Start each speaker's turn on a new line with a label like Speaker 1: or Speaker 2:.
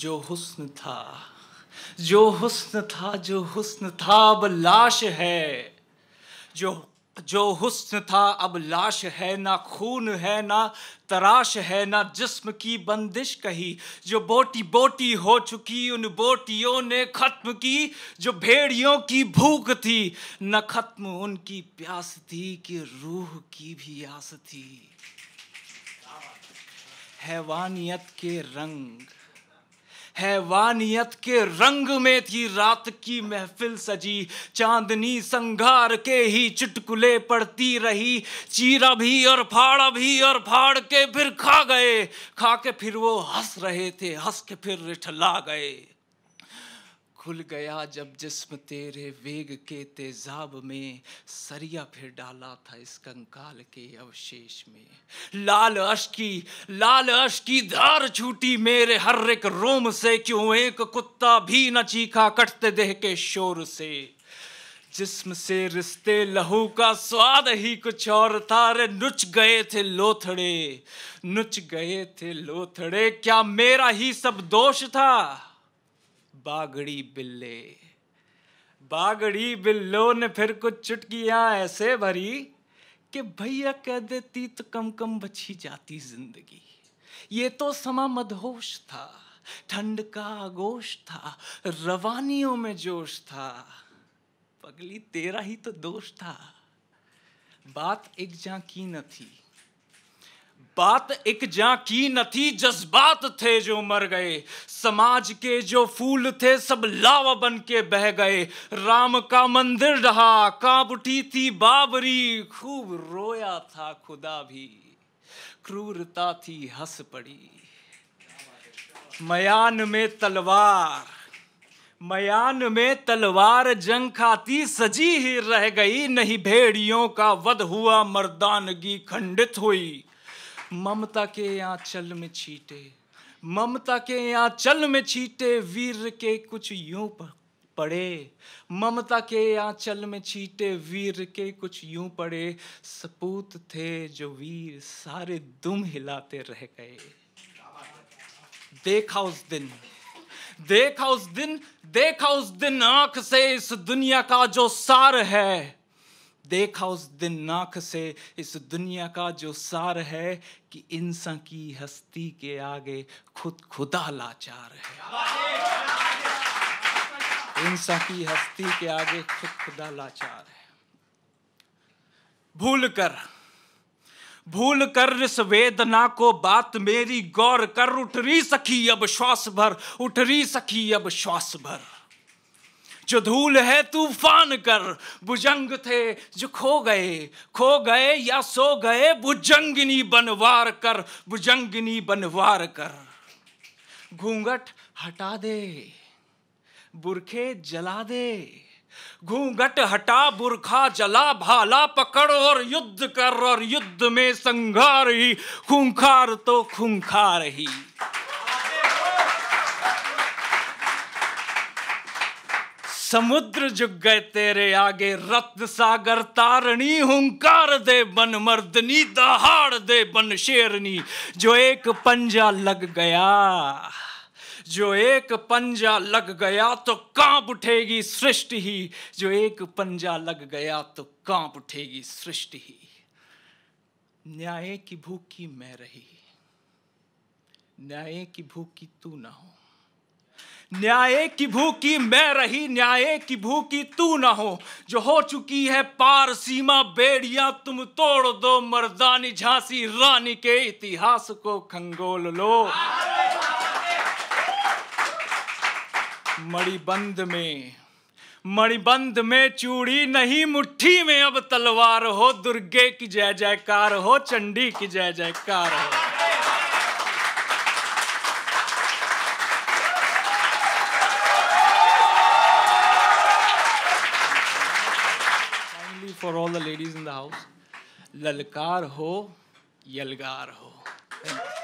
Speaker 1: जो हुस्न था जो हुस्न था जो हुस्न था अब लाश है जो जो हुस्न था अब लाश है ना खून है ना तराश है ना जिस्म की बंदिश कही जो बोटी बोटी हो चुकी उन बोटियों ने खत्म की जो भेड़ियों की भूख थी न खत्म उनकी प्यास थी कि रूह की भी आस थी हैवानियत के रंग हैवानियत के रंग में थी रात की महफिल सजी चांदनी संघार के ही चुटकुले पड़ती रही चीरा भी और फाड़ा भी और फाड़ के फिर खा गए खा के फिर वो हंस रहे थे हंस के फिर रिठला गए खुल गया जब जिस्म तेरे वेग के तेजाब में सरिया फिर डाला था इस कंकाल के अवशेष में लाल अश की लाल अश की धार छूटी मेरे हर एक रोम से क्यों एक कुत्ता भी न चीखा कटते देह के शोर से जिस्म से रिश्ते लहू का स्वाद ही कुछ और था अरे नुच गए थे लोथड़े नुच गए थे लोथड़े क्या मेरा ही सब दोष था बागड़ी बिल्ले बागड़ी बिल्लो ने फिर कुछ चुटकियां ऐसे भरी कि भैया कह देती तो कम कम बची जाती जिंदगी ये तो समा मदहोश था ठंड का आगोश था रवानियों में जोश था पगली तेरा ही तो दोष था बात एक जा की न थी बात एक जा की न थी जज्बात थे जो मर गए समाज के जो फूल थे सब लावा बन के बह गए राम का मंदिर रहा कांप उठी थी बाबरी खूब रोया था खुदा भी क्रूरता थी हंस पड़ी मयान में तलवार मयान में तलवार जंग खाती सजी ही रह गई नहीं भेड़ियों का वध हुआ मर्दानगी खंडित हुई ममता के यहाँ चल में छीटे ममता के यहाँ चल में छीटे वीर के कुछ यूं पड़े ममता के यहाँ चल में छीटे वीर के कुछ यूं पड़े सपूत थे जो वीर सारे दुम हिलाते रह गए देखा उस दिन देखा उस दिन देखा उस दिन आंख से इस दुनिया का जो सार है देखा उस दिन नाक से इस दुनिया का जो सार है कि इंसान की हस्ती के आगे खुद खुदा लाचार है इंसान की हस्ती के आगे खुद खुदा लाचार है भूल कर भूल कर इस वेदना को बात मेरी गौर कर उठ रही सखी अब श्वास भर उठ रही सखी अब श्वास भर जो धूल है तूफान कर भुजंग थे जो खो गए खो गए या सो गए भुजंगिनी बनवार कर भुजंगिनी बनवार कर घूंघट हटा दे बुरखे जला दे घूंघट हटा बुरखा जला भाला पकड़ और युद्ध कर और युद्ध में संघार ही खूंखार तो खूंखार ही समुद्र जुग गए तेरे आगे रत्न सागर तारणी हुंकार दे बन मर्दनी दहाड़ दे बन शेरनी जो एक पंजा लग गया जो एक पंजा लग गया तो कांप उठेगी सृष्टि ही जो एक पंजा लग गया तो कांप उठेगी सृष्टि ही न्याय की भूखी मैं रही न्याय की भूखी तू ना हो न्याय की भूखी मैं रही न्याय की भूखी तू ना हो जो हो चुकी है पार सीमा बेड़िया तुम तोड़ दो मर्दानी झांसी रानी के इतिहास को खंगोल लो मणिबंध में मणिबंध में चूड़ी नहीं मुट्ठी में अब तलवार हो दुर्गे की जय जयकार हो चंडी की जय जयकार हो for all the ladies in the house. Lalkar ho, yalgar ho. Thank you.